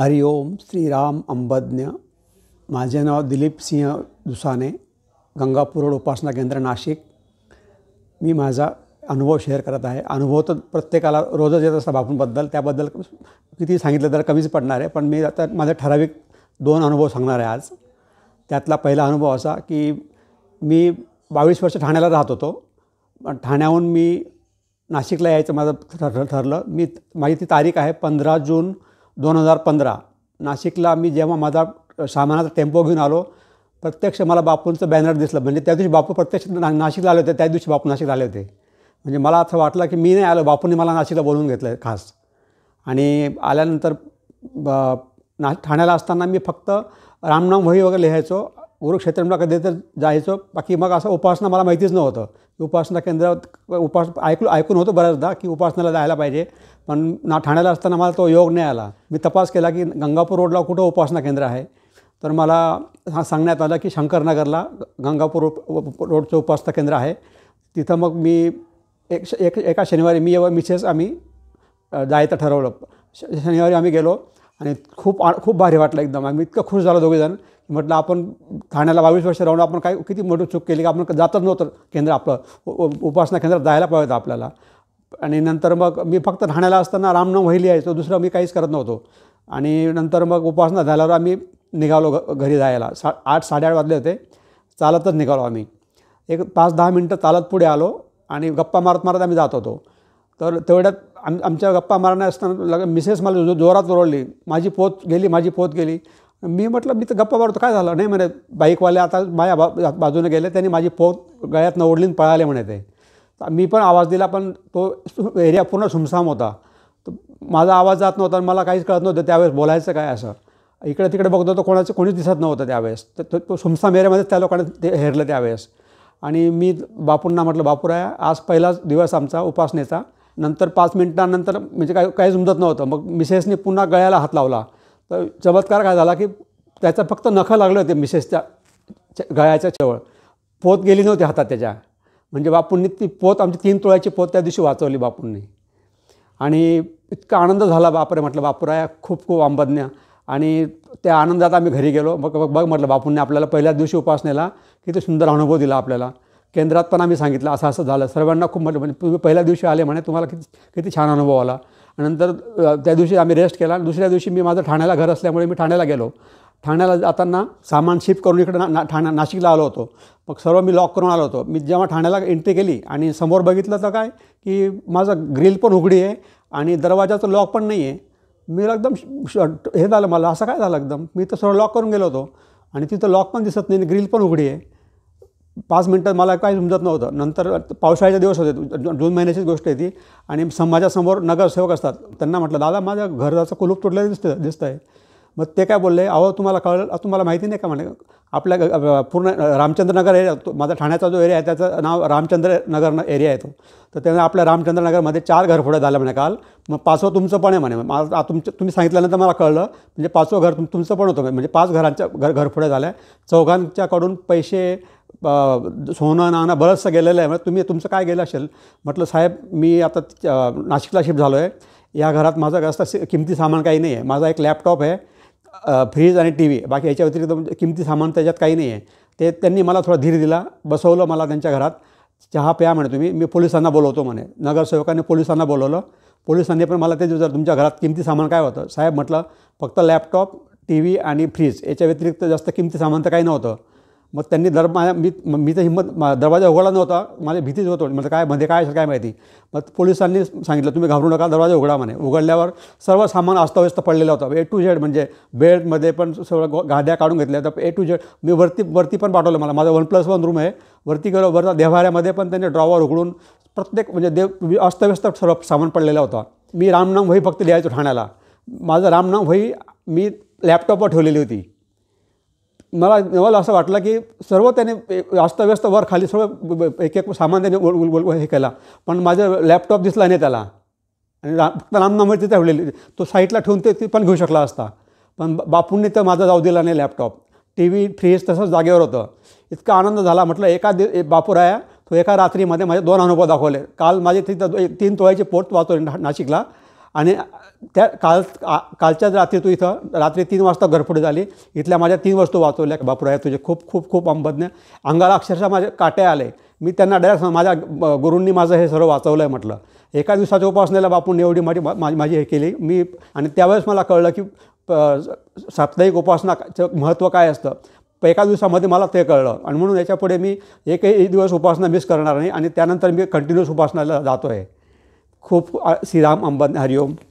हरिओम श्रीराम अंबज्ञ माझे नाव दिलीप सिंह दुसाने गंगापूर उपासना केंद्र नाशिक मी माझा अनुभव शेअर करत आहे अनुभव तर प्रत्येकाला रोजच येत असतात बापूंबद्दल त्याबद्दल किती सांगितलं तर कमीच पडणार आहे पण मी आता माझा ठराविक दोन अनुभव सांगणार आहे आज त्यातला पहिला अनुभव असा की मी बावीस वर्ष ठाण्याला राहत होतो पण ठाण्याहून मी नाशिकला यायचं माझं ठर ठरलं मी माझी ती तारीख आहे पंधरा जून दोन हजार पंधरा नाशिकला मी जेव्हा माझा सामानाचा टेम्पो घेऊन आलो प्रत्यक्ष मला बापूंचं बॅनर दिसलं म्हणजे त्या दिवशी बापू प्रत्यक्ष ना नाशिकला आले होते त्या दिवशी बापू नाशिकला आले होते म्हणजे मला असं वाटलं की मी नाही आलो बापूंनी मला नाशिकला बोलवून घेतलं खास आणि आल्यानंतर ना ठाण्याला असताना मी फक्त रामनाम वही वगैरे लिहायचो गुरुक्षेत्रमला कधी तर जायचो बाकी मग असं उपासना मला माहितीच नव्हतं उपासना केंद्रात उपास ऐकू ऐकून होतो बऱ्याचदा की उपासनाला जायला पाहिजे पण ना ठाण्याला असताना मला तो योग नाही आला मी तपास केला की गंगापूर रोडला कुठं उपासना केंद्र आहे तर मला हा सांगण्यात आलं की शंकरनगरला गंगापूर रोडचं उपासना केंद्र आहे तिथं मग मी एक एक एका शनिवारी मी मिसेस आम्ही जायचं ठरवलं शनिवारी आम्ही गेलो आणि खूप खूप भारी वाटलं एकदम आम्ही इतकं खुश झालो दोघेजण म्हटलं आपण ठाण्याला बावीस वर्ष राहून आपण काय किती मोठी चूक केली की आपण जातच नव्हतं केंद्र आपलं उपासना केंद्र जायला पाहिजे आपल्याला आणि नंतर मग मी फक्त ठाण्याला असताना रामनाम व्हायली तो दुसरं मी काहीच करत नव्हतो आणि नंतर मग उपासना झाल्यावर आम्ही निघालो घ घरी जायला सा आठ साडेआठ वाजले होते चालतच निघालो आम्ही एक पाच दहा मिनटं चालत पुढे आलो आणि गप्पा मारत मारत आम्ही जात होतो तर तेवढ्यात आम आमच्या गप्पा मारण्या असताना लग मिसेस मला जो जोरात ओरडली माझी पोत गेली माझी पोत गेली मी म्हटलं मी तर गप्पा मारतो काय झालं नाही म्हणे बाईकवाले आता माझ्या बा बाजूने गेले त्यांनी माझी पोत गळ्यातनं ओढली पळाले म्हणे ते मी पण आवाज दिला पण तो एरिया पूर्ण सुमसाम होता तर माझा आवाज जात नव्हता आणि मला काहीच कळत नव्हतं त्यावेळेस बोलायचं काय असं इकडे तिकडे बघतो तर कोणाचं कोणीच दिसत नव्हतं त्यावेळेस तर तो, सुमसाम एरियामध्ये त्या लोकांनी ते हेरलं त्यावेळेस आणि मी बापूंना म्हटलं बापूराया आज पहिलाच दिवस आमचा उपासनेचा नंतर पाच मिनटानंतर म्हणजे काय काही समजत नव्हतं मग मिसेसने पुन्हा गळ्याला हात लावला तर चमत्कार काय झाला की त्याचं फक्त नखं लागलं होते मिसेसच्या गळ्याच्या चवळ पोत गेली नव्हती हातात त्याच्या म्हणजे बापूंनी ती पोत आमची तीन तोळ्याची पोत त्या दिवशी वाचवली बापूंनी आणि इतका आनंद झाला बापरे म्हटलं बापूराया खूप खूप अंबज्ञ आणि त्या आनंदात आम्ही घरी गेलो मग बघ म्हटलं बापूंनी आपल्याला पहिल्याच दिवशी उपासनेला किती सुंदर अनुभव दिला आपल्याला केंद्रात पण आम्ही सांगितलं असं असं झालं सर्वांना खूप म्हटलं म्हणजे तुम्ही पहिल्या दिवशी आले म्हणे तुम्हाला किती किती छान अनुभव आला नंतर त्या दिवशी आम्ही रेस्ट केला आणि दुसऱ्या दिवशी मी माझं ठाण्याला घर असल्यामुळे मी ठाण्याला गेलो ठाण्याला जाताना सामान शिफ्ट करून इकडे ना ठाण्या नाशिकला आलो होतो मग सर्व मी लॉक करून आलो होतो मी जेव्हा ठाण्याला एंट्री केली आणि समोर बघितलं तर काय की माझं ग्रिल पण उघडी आहे आणि दरवाजाचं लॉक पण नाही आहे मी एकदम हे झालं मला असं काय झालं एकदम मी तर सर्व लॉक करून गेलो होतो आणि तिथं लॉक पण दिसत नाही ग्रिल पण उघडी आहे पाच मिनटं मला काही समजत नव्हतं नंतर पावसाळ्याचे दिवस होते जून महिन्याचीच गोष्ट आहे ती आणि समाजासमोर नगरसेवक असतात त्यांना म्हटलं दादा माझ्या घराचं कुलूप तुटलेलं दिसतं दिसतं आहे मग ते काय बोलले अहो तुम्हाला कळलं तुम्हाला माहिती नाही का म्हणे आपल्या पूर्ण रामचंद्रनगर एरिया तो माझा ठाण्याचा जो एरिया आहे त्याचं नाव रामचंद्रनगर एरिया आहे तो तर त्यामुळे आपल्या रामचंद्रनगरमध्ये चार घरफोडे झालं म्हणे काल मग पाचवं तुमचं पण आहे म्हणे मा तुमचं तुम्ही सांगितल्यानंतर मला कळलं म्हणजे पाचवं घर तुम तुमचं पण होतं म्हणजे पाच घरांच्या घर झालं झाल्या चौघांच्याकडून पैसे सोनं नाणं बरंचसं गेलेलं आहे म्हणजे तुम्ही तुमचं काय गेलं असेल म्हटलं साहेब मी आता नाशिकला शिफ्ट झालो आहे या घरात माझं जास्त किमती सामान काही नाही आहे माझा एक लॅपटॉप आहे फ्रीज आणि टी व्ही बाकी याच्या व्यतिरिक्त म्हणजे किमती सामान त्याच्यात काही नाही आहे ते त्यांनी मला थोडा धीर दिला बसवलं मला त्यांच्या घरात चहा प्या म्हणे तुम्ही मी पोलिसांना बोलवतो म्हणे नगरसेवकाने पोलिसांना बोलवलं पोलिसांनी पण मला ते जर तुमच्या घरात किमती सामान काय होतं साहेब म्हटलं फक्त लॅपटॉप टी व्ही आणि फ्रीज याच्या व्यतिरिक्त जास्त किमती सामान तर काही नव्हतं मग त्यांनी दर माझ्या मी मी तर हिंमत दरवाजा उघडला नव्हता माझी भीतीच होतो म्हणजे काय मध्ये म्हणजे काय असेल काय माहिती मग पोलिसांनी सांगितलं तुम्ही घाबरू नका दरवाजा उघडा म्हणे उघडल्यावर सर्व सामान अस्तव्यस्त पडलेला होता ए टू झेड म्हणजे बेडमध्ये पण सगळं गाद्या काढून घेतल्या तर ए टू झेड मी वरती वरती पण पाठवलं मला माझा वन प्लस वन रूम आहे वरती गेलो वरचा देवाऱ्यामध्ये पण त्यांनी ड्रॉवर उघडून प्रत्येक म्हणजे देव अस्तव्यस्त सर्व सामान पडलेला होता मी रामनाम वही फक्त लिहायचो ठाण्याला माझं रामनाम वही मी लॅपटॉपवर ठेवलेली होती मला मला असं वाटलं की सर्व त्याने अस्तव्यस्त वर खाली सर्व एक एक सामान त्याने हे केला पण माझा लॅपटॉप दिसला नाही त्याला आणि लांब फक्त तिथे ठेवलेली तो साईटला ठेवून ते पण घेऊ शकला असता पण बापूंनी तर माझा जाऊ दिला नाही लॅपटॉप टी व्ही फ्रीज तसंच जागेवर होतं इतका आनंद झाला म्हटलं एका दि बापूराया तो एका रात्रीमध्ये माझे दोन अनुभव दाखवले काल माझे तिथं एक तीन तोळ्याचे पोट वाचवले नाशिकला आणि त्या काल कालच्याच रात्री तू इथं रात्री तीन वाजता घरफोडी झाली इथल्या माझ्या तीन वस्तू वाचवल्या बापू आहे तुझे खूप खूप खूप अंबज्ञ अंगाला अक्षरशः माझे काटे आले मी त्यांना डायरेक्ट माझ्या गुरूंनी माझं हे सर्व वाचवलं आहे म्हटलं एका दिवसाच्या उपासनेला बापूंनी एवढी माझी माझी माझी हे केली मी आणि त्यावेळेस मला कळलं की साप्ताहिक उपासनाचं महत्त्व काय असतं एका दिवसामध्ये मला ते कळलं आणि म्हणून याच्यापुढे मी एकही दिवस उपासना मिस करणार नाही आणि त्यानंतर मी कंटिन्युअस उपासनाला जातो आहे खूप श्रीराम अंबन हरिओम